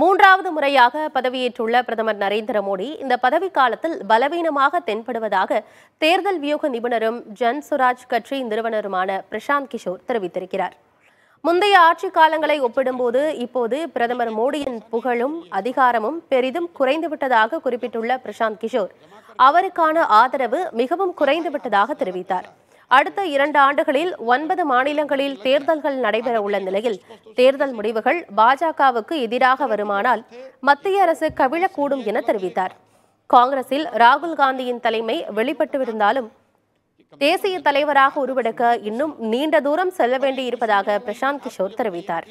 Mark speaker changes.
Speaker 1: மூன்றாவது முறையாக பதவியேற்றுள்ள பிரதமர் நரேந்திர மோடி இந்த பதவி காலத்தில் பலவீனமாக தென்படுவதாக தேர்தல் வியூக நிபுணரும் ஜன் சுராஜ் கட்சி நிறுவனருமான பிரசாந்த் கிஷோர் தெரிவித்திருக்கிறார் முந்தைய ஆட்சி காலங்களை ஒப்பிடும்போது இப்போது பிரதமர் மோடியின் புகழும் அதிகாரமும் பெரிதும் குறைந்துவிட்டதாக குறிப்பிட்டுள்ள பிரசாந்த் கிஷோர் அவருக்கான ஆதரவு மிகவும் குறைந்துவிட்டதாக தெரிவித்தார் அடுத்த இரண்டு ஆண்டுகளில் ஒன்பது மாநிலங்களில் தேர்தல்கள் நடைபெற உள்ள நிலையில் தேர்தல் முடிவுகள் பாஜகவுக்கு எதிராக வருமானால் மத்திய அரசு கவிழக்கூடும் என தெரிவித்தார் காங்கிரஸில் ராகுல் காந்தியின் தலைமை வெளிப்பட்டுவிருந்தாலும் தேசிய தலைவராக உருவெடுக்க இன்னும் நீண்ட தூரம் செல்ல வேண்டியிருப்பதாக பிரசாந்த் கிஷோர் தெரிவித்தார்